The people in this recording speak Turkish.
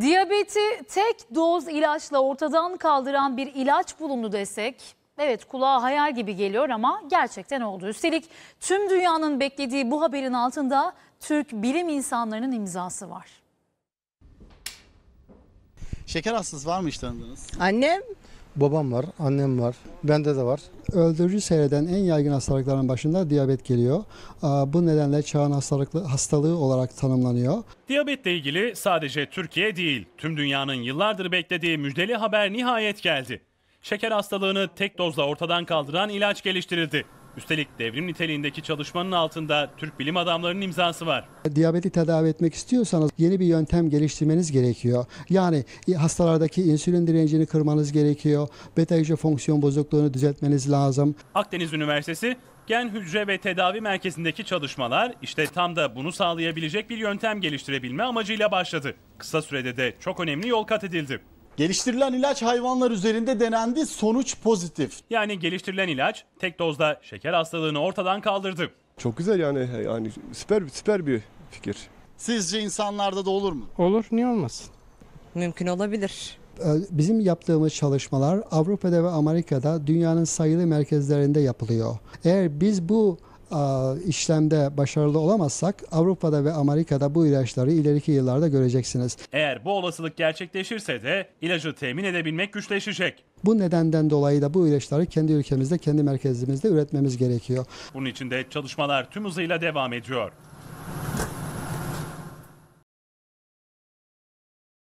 Diyabeti tek doz ilaçla ortadan kaldıran bir ilaç bulundu desek Evet kulağa hayal gibi geliyor ama gerçekten oldu. Üstelik tüm dünyanın beklediği bu haberin altında Türk bilim insanlarının imzası var. Şeker hastası var mı hiç tanıdığınız? Annem Babam var, annem var, bende de var. Öldürücü seyreden en yaygın hastalıkların başında diyabet geliyor. Bu nedenle çağın hastalıklı, hastalığı olarak tanımlanıyor. Diyabetle ilgili sadece Türkiye değil, tüm dünyanın yıllardır beklediği müjdeli haber nihayet geldi. Şeker hastalığını tek dozla ortadan kaldıran ilaç geliştirildi. Üstelik devrim niteliğindeki çalışmanın altında Türk bilim adamlarının imzası var. Diyabeti tedavi etmek istiyorsanız yeni bir yöntem geliştirmeniz gerekiyor. Yani hastalardaki insülin direncini kırmanız gerekiyor. Beta hücre fonksiyon bozukluğunu düzeltmeniz lazım. Akdeniz Üniversitesi Gen Hücre ve Tedavi Merkezi'ndeki çalışmalar işte tam da bunu sağlayabilecek bir yöntem geliştirebilme amacıyla başladı. Kısa sürede de çok önemli yol kat edildi. Geliştirilen ilaç hayvanlar üzerinde denendi sonuç pozitif. Yani geliştirilen ilaç tek dozda şeker hastalığını ortadan kaldırdı. Çok güzel yani yani süper süper bir fikir. Sizce insanlarda da olur mu? Olur niye olmasın? Mümkün olabilir. Ee, bizim yaptığımız çalışmalar Avrupa'da ve Amerika'da dünyanın sayılı merkezlerinde yapılıyor. Eğer biz bu ee, işlemde başarılı olamazsak Avrupa'da ve Amerika'da bu ilaçları ileriki yıllarda göreceksiniz. Eğer bu olasılık gerçekleşirse de ilacı temin edebilmek güçleşecek. Bu nedenden dolayı da bu ilaçları kendi ülkemizde, kendi merkezimizde üretmemiz gerekiyor. Bunun için de çalışmalar tüm hızıyla devam ediyor.